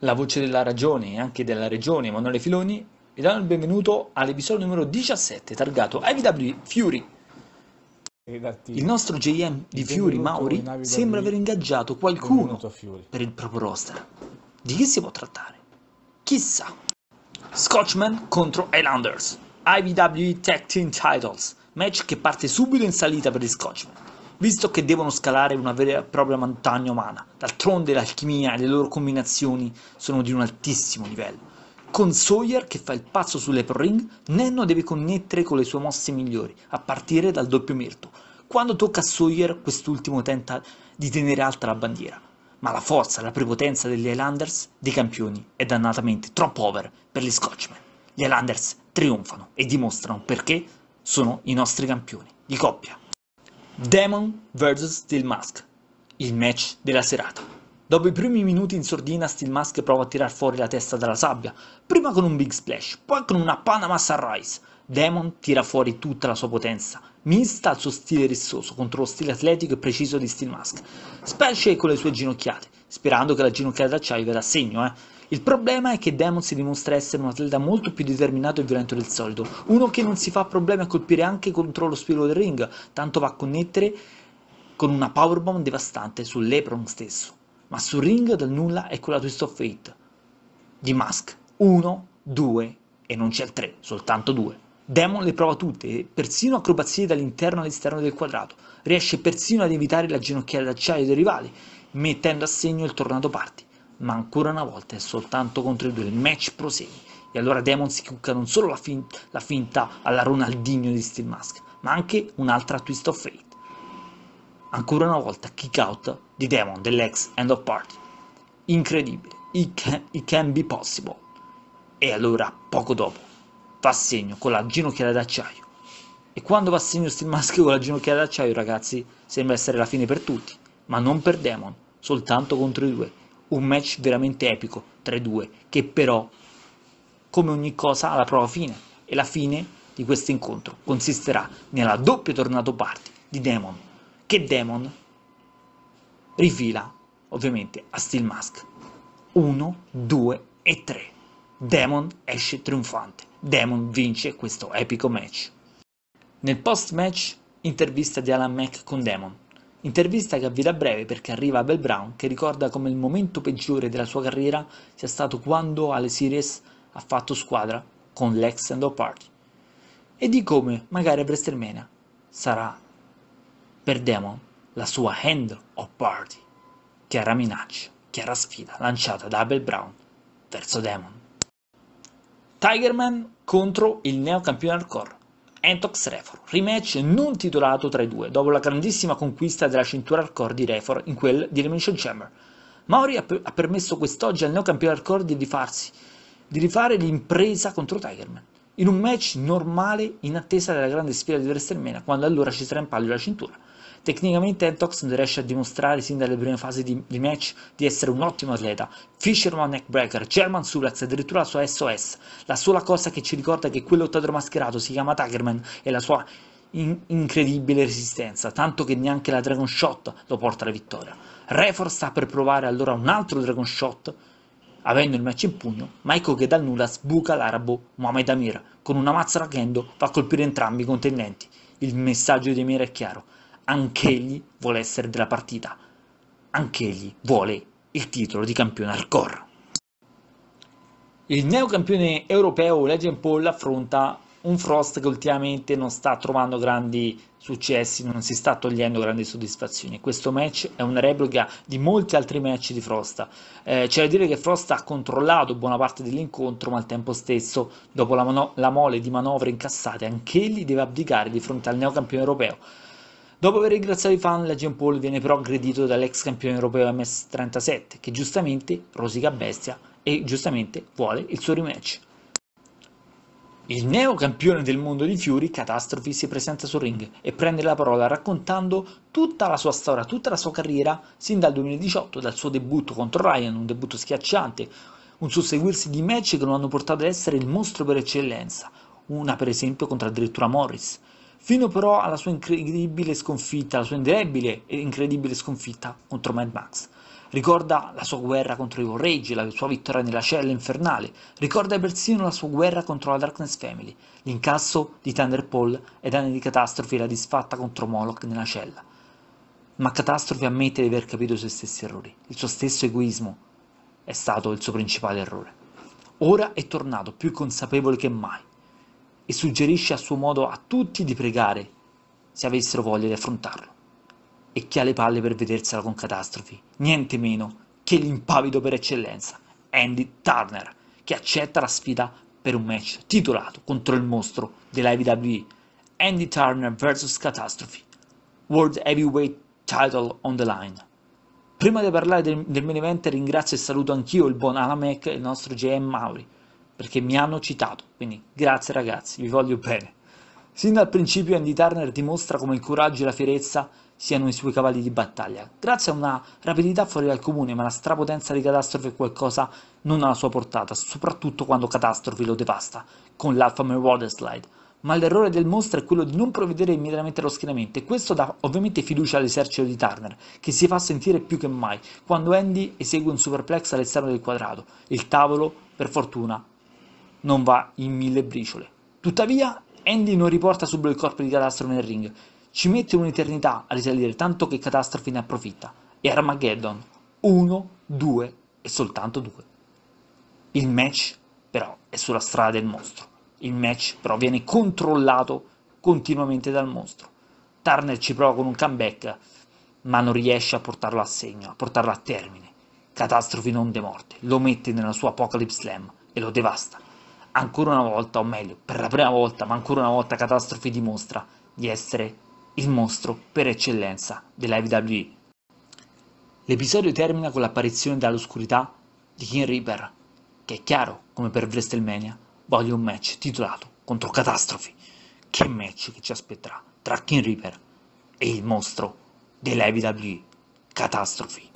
la voce della ragione e anche della regione Emanuele Filoni, vi danno il benvenuto all'episodio numero 17 targato IVW Fury. Il nostro JM di Fury Mauri sembra aver ingaggiato qualcuno per il proprio roster. Di chi si può trattare? Chissà. Scotchman contro Islanders. IVW Tag Team Titles. Match che parte subito in salita per gli Scotchman visto che devono scalare una vera e propria montagna umana. D'altronde l'alchimia e le loro combinazioni sono di un altissimo livello. Con Sawyer che fa il passo sull'Apple Nenno deve connettere con le sue mosse migliori, a partire dal doppio mirto. Quando tocca a Sawyer, quest'ultimo tenta di tenere alta la bandiera. Ma la forza e la prepotenza degli Highlanders, dei campioni, è dannatamente troppo over per gli Scotchmen. Gli Highlanders trionfano e dimostrano perché sono i nostri campioni, di coppia. Demon vs Steel Mask, il match della serata. Dopo i primi minuti in sordina, Steel Mask prova a tirar fuori la testa dalla sabbia, prima con un big splash, poi con una Panama Sunrise. Demon tira fuori tutta la sua potenza, mista al suo stile rissoso contro lo stile atletico e preciso di Steel Mask. Splasce con le sue ginocchiate, sperando che la ginocchiata d'acciaio vada a segno, eh il problema è che Demon si dimostra essere un atleta molto più determinato e violento del solito, uno che non si fa problemi a colpire anche contro lo spirito del ring, tanto va a connettere con una powerbomb devastante sull'Epron stesso. Ma sul ring dal nulla è quella Twist of Fate di Mask. Uno, due e non c'è il tre, soltanto due. Demon le prova tutte, persino acrobazie dall'interno all'esterno del quadrato. Riesce persino ad evitare la ginocchiera d'acciaio dei rivali, mettendo a segno il tornado party ma ancora una volta è soltanto contro i due, il match prosegue. E allora Demon si cucca non solo la, fin- la, finta alla Ronaldinho di Steel Mask, ma anche un'altra twist of fate. Ancora una volta kick out di Demon dell'ex End of Party. Incredibile, it can, it can be possible. E allora, poco dopo, va segno con la ginocchiera d'acciaio. E quando va segno Steel Mask con la ginocchiera d'acciaio, ragazzi, sembra essere la fine per tutti, ma non per Demon, soltanto contro i due un match veramente epico tra i due, che però, come ogni cosa, ha la propria fine. E la fine di questo incontro consisterà nella doppia tornato party di Demon, che Demon rifila ovviamente a Steel Mask. 1, 2 e 3. Demon esce trionfante. Demon vince questo epico match. Nel post-match, intervista di Alan Mack con Demon, Intervista che avvierà a breve perché arriva Abel Brown che ricorda come il momento peggiore della sua carriera sia stato quando alle Series ha fatto squadra con l'ex and Party e di come magari a WrestleMania sarà per Demon la sua hand of party, chiara minaccia, chiara sfida lanciata da Abel Brown verso Demon. Tigerman contro il neo campione hardcore Entox Refor, rematch non titolato tra i due, dopo la grandissima conquista della cintura hardcore di Refor in quel di Elimination Chamber. Maori ha, per ha permesso quest'oggi al neocampione hardcore di rifarsi, di rifare l'impresa contro Tigerman, in un match normale in attesa della grande sfida di WrestleMania, quando allora ci sarà in palio la cintura. Tecnicamente Eddoxon riesce a dimostrare sin dalle prime fasi di, di match di essere un ottimo atleta. Fisherman Neckbreaker, German Sulex, addirittura la sua SOS. La sola cosa che ci ricorda è che quel lottatore mascherato si chiama Tigerman e la sua in incredibile resistenza, tanto che neanche la Dragon Shot lo porta alla vittoria. Refor sta per provare allora un altro Dragon Shot, avendo il match in pugno, ma ecco che dal nulla sbuca l'arabo Mohamed Amir, con una mazza raghendo va a colpire entrambi i contendenti. Il messaggio di Amir è chiaro, anch'egli vuole essere della partita, anch'egli vuole il titolo di campione hardcore. Il neocampione europeo Legend Paul affronta un Frost che ultimamente non sta trovando grandi successi, non si sta togliendo grandi soddisfazioni. Questo match è una replica di molti altri match di Frost. Eh, c'è da dire che Frost ha controllato buona parte dell'incontro, ma al tempo stesso, dopo la, la mole di manovre incassate, anch'egli deve abdicare di fronte al neocampione europeo. Dopo aver ringraziato i fan, la Jean Paul viene però aggredito dall'ex campione europeo MS37, che giustamente rosica bestia e giustamente vuole il suo rematch. Il neo campione del mondo di Fury, Catastrophe, si presenta sul ring e prende la parola raccontando tutta la sua storia, tutta la sua carriera, sin dal 2018, dal suo debutto contro Ryan, un debutto schiacciante, un susseguirsi di match che lo hanno portato ad essere il mostro per eccellenza, una per esempio contro addirittura Morris, fino però alla sua incredibile sconfitta, la sua indelebile e incredibile sconfitta contro Mad Max. Ricorda la sua guerra contro i Vorreggi, la sua vittoria nella cella infernale, ricorda persino la sua guerra contro la Darkness Family, l'incasso di Thunderpool e danni di catastrofi e la disfatta contro Moloch nella cella. Ma Catastrofe ammette di aver capito i suoi stessi errori, il suo stesso egoismo è stato il suo principale errore. Ora è tornato più consapevole che mai, e suggerisce a suo modo a tutti di pregare se avessero voglia di affrontarlo. E chi ha le palle per vedersela con catastrofi? Niente meno che l'impavido per eccellenza, Andy Turner, che accetta la sfida per un match titolato contro il mostro dell'IWE, Andy Turner vs. Catastrophe, World Heavyweight Title on the Line. Prima di parlare del, del main event ringrazio e saluto anch'io il buon Alamek e il nostro GM Mauri, perché mi hanno citato, quindi grazie ragazzi, vi voglio bene. Sin dal principio Andy Turner dimostra come il coraggio e la fierezza siano i suoi cavalli di battaglia, grazie a una rapidità fuori dal comune, ma la strapotenza di Catastrofe è qualcosa non alla sua portata, soprattutto quando Catastrofe lo devasta, con l'Alpha Water Slide. Ma l'errore del mostro è quello di non provvedere immediatamente allo schienamento, e questo dà ovviamente fiducia all'esercito di Turner, che si fa sentire più che mai, quando Andy esegue un superplex all'esterno del quadrato. Il tavolo, per fortuna, non va in mille briciole. Tuttavia, Andy non riporta subito il corpo di Catastrofe nel ring. Ci mette un'eternità a risalire, tanto che Catastrofe ne approfitta. E Armageddon, 1, 2 e soltanto 2. Il match, però, è sulla strada del mostro. Il match, però, viene controllato continuamente dal mostro. Turner ci prova con un comeback, ma non riesce a portarlo a segno, a portarlo a termine. Catastrofe non demorte, lo mette nella sua Apocalypse Slam e lo devasta ancora una volta, o meglio, per la prima volta, ma ancora una volta Catastrofi dimostra di essere il mostro per eccellenza della WWE. L'episodio termina con l'apparizione dall'oscurità di King Reaper, che è chiaro come per WrestleMania voglio un match titolato contro Catastrofi. Che match che ci aspetterà tra King Reaper e il mostro della WWE, Catastrofi.